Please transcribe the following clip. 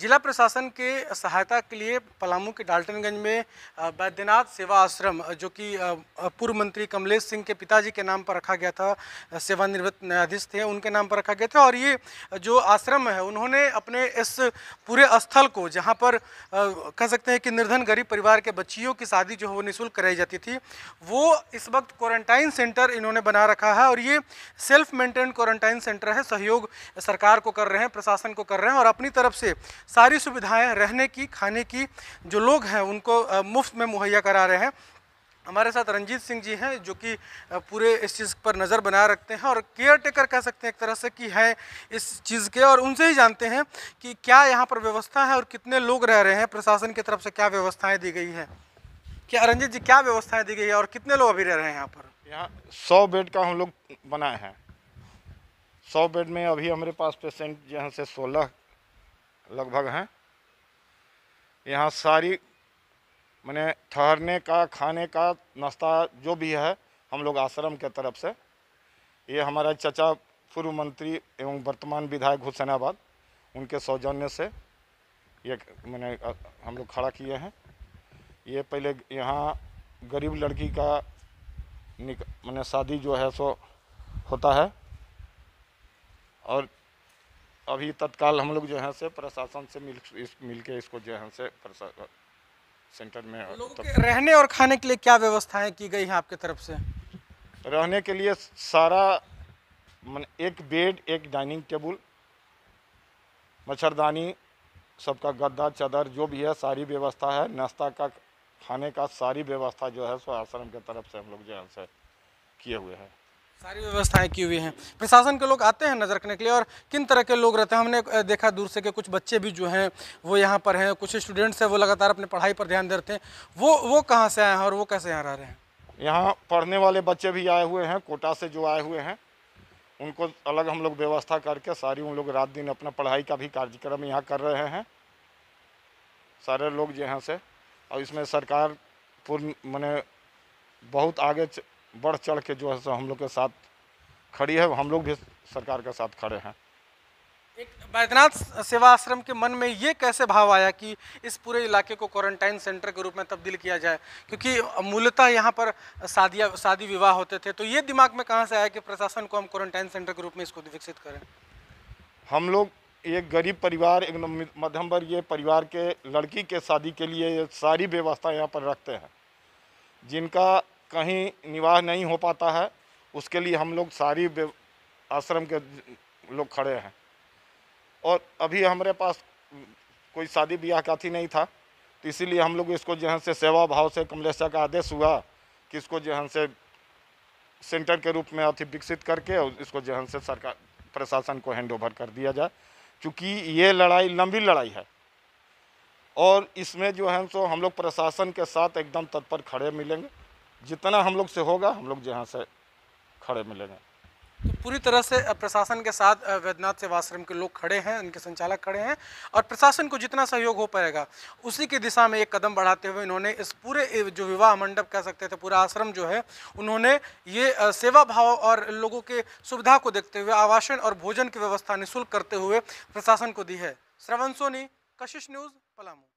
जिला प्रशासन के सहायता के लिए पलामू के डाल्टनगंज में बैद्यनाथ सेवा आश्रम जो कि पूर्व मंत्री कमलेश सिंह के पिताजी के नाम पर रखा गया था सेवानिवृत्त न्यायाधीश थे उनके नाम पर रखा गया था और ये जो आश्रम है उन्होंने अपने इस पूरे स्थल को जहाँ पर कह सकते हैं कि निर्धन गरीब परिवार के बच्चियों की शादी जो है वो निःशुल्क कराई जाती थी वो इस वक्त क्वारंटाइन सेंटर इन्होंने बना रखा है और ये सेल्फ मेंटेन क्वारंटाइन सेंटर है सहयोग सरकार को कर रहे हैं प्रशासन को कर रहे हैं और अपनी तरफ से सारी सुविधाएं रहने की खाने की जो लोग हैं उनको मुफ्त में मुहैया करा रहे हैं हमारे साथ रंजीत सिंह जी हैं जो कि पूरे इस चीज़ पर नज़र बनाए रखते हैं और केयर टेकर कह सकते हैं एक तरह से कि है इस चीज़ के और उनसे ही जानते हैं कि क्या यहाँ पर व्यवस्था है और कितने लोग रह रहे हैं प्रशासन की तरफ से क्या व्यवस्थाएँ दी गई हैं क्या रंजीत जी क्या व्यवस्थाएँ दी गई है और कितने लोग अभी रह रहे हैं यहाँ पर यहाँ सौ बेड का हम लोग बनाए हैं सौ बेड में अभी हमारे पास पेशेंट जहाँ से सोलह लगभग हैं यहाँ सारी मैंने ठहरने का खाने का नाश्ता जो भी है हम लोग आश्रम के तरफ से ये हमारा चचा पूर्व मंत्री एवं वर्तमान विधायक हुसैनाबाद उनके सौजन्य से ये मैंने हम लोग खड़ा किए हैं ये पहले यहाँ गरीब लड़की का मैंने शादी जो है सो होता है और अभी तत्काल हम लोग जो है से प्रशासन से मिल इस, मिल के इसको जो है से सेंटर में तो रहने और खाने के लिए क्या व्यवस्थाएं की गई हैं आपके तरफ से रहने के लिए सारा मन एक बेड एक डाइनिंग टेबल मच्छरदानी सबका गद्दा चादर जो भी है सारी व्यवस्था है नाश्ता का खाने का सारी व्यवस्था जो है सो आश्रम के तरफ से हम लोग जो है किए हुए हैं सारी व्यवस्थाएं की हुई हैं प्रशासन के लोग आते हैं नज़र रखने के लिए और किन तरह के लोग रहते हैं हमने देखा दूर से कि कुछ बच्चे भी जो हैं वो यहाँ पर हैं कुछ स्टूडेंट्स हैं वो लगातार अपने पढ़ाई पर ध्यान देते हैं वो वो कहाँ से आए हैं और वो कैसे यहाँ रह रहे हैं यहाँ पढ़ने वाले बच्चे भी आए हुए हैं कोटा से जो आए हुए हैं उनको अलग हम लोग व्यवस्था करके सारी उन लोग रात दिन अपना पढ़ाई का भी कार्यक्रम यहाँ कर रहे हैं सारे लोग यहाँ से और इसमें सरकार पूर्ण मैंने बहुत आगे बढ़ चढ़ के जो है सो हम लोग के साथ खड़ी है हम लोग भी सरकार के साथ खड़े हैं एक बैद्यनाथ सेवा आश्रम के मन में ये कैसे भाव आया कि इस पूरे इलाके को क्वारंटाइन सेंटर के रूप में तब्दील किया जाए क्योंकि मूलतः यहाँ पर शादिया शादी विवाह होते थे तो ये दिमाग में कहाँ से आया कि प्रशासन को हम क्वारंटाइन सेंटर के रूप में इसको विकसित करें हम लोग एक गरीब परिवार एक मध्यम वर्गीय परिवार के लड़की के शादी के लिए सारी व्यवस्था यहाँ पर रखते हैं जिनका कहीं निवाह नहीं हो पाता है उसके लिए हम लोग सारी आश्रम के लोग खड़े हैं और अभी हमारे पास कोई शादी ब्याह का थी नहीं था तो इसीलिए हम लोग इसको जहाँ से सेवा भाव से कमलेशा का आदेश हुआ कि इसको जहाँ से सेंटर के रूप में अति विकसित करके और इसको जहाँ से सरकार प्रशासन को हैंड ओवर कर दिया जाए चूँकि ये लड़ाई लंबी लड़ाई है और इसमें जो है सो हम लोग प्रशासन के साथ एकदम तत्पर खड़े मिलेंगे जितना हम लोग से होगा हम लोग यहाँ से खड़े मिलेंगे तो पूरी तरह से प्रशासन के साथ वैद्यनाथ सेवाश्रम के लोग खड़े हैं उनके संचालक खड़े हैं और प्रशासन को जितना सहयोग हो पाएगा उसी की दिशा में एक कदम बढ़ाते हुए इन्होंने इस पूरे जो विवाह मंडप कह सकते थे पूरा आश्रम जो है उन्होंने ये सेवा भाव और लोगों के सुविधा को देखते हुए आवासन और भोजन की व्यवस्था निःशुल्क करते हुए प्रशासन को दी है श्रवण सोनी कशिश न्यूज़ पलामू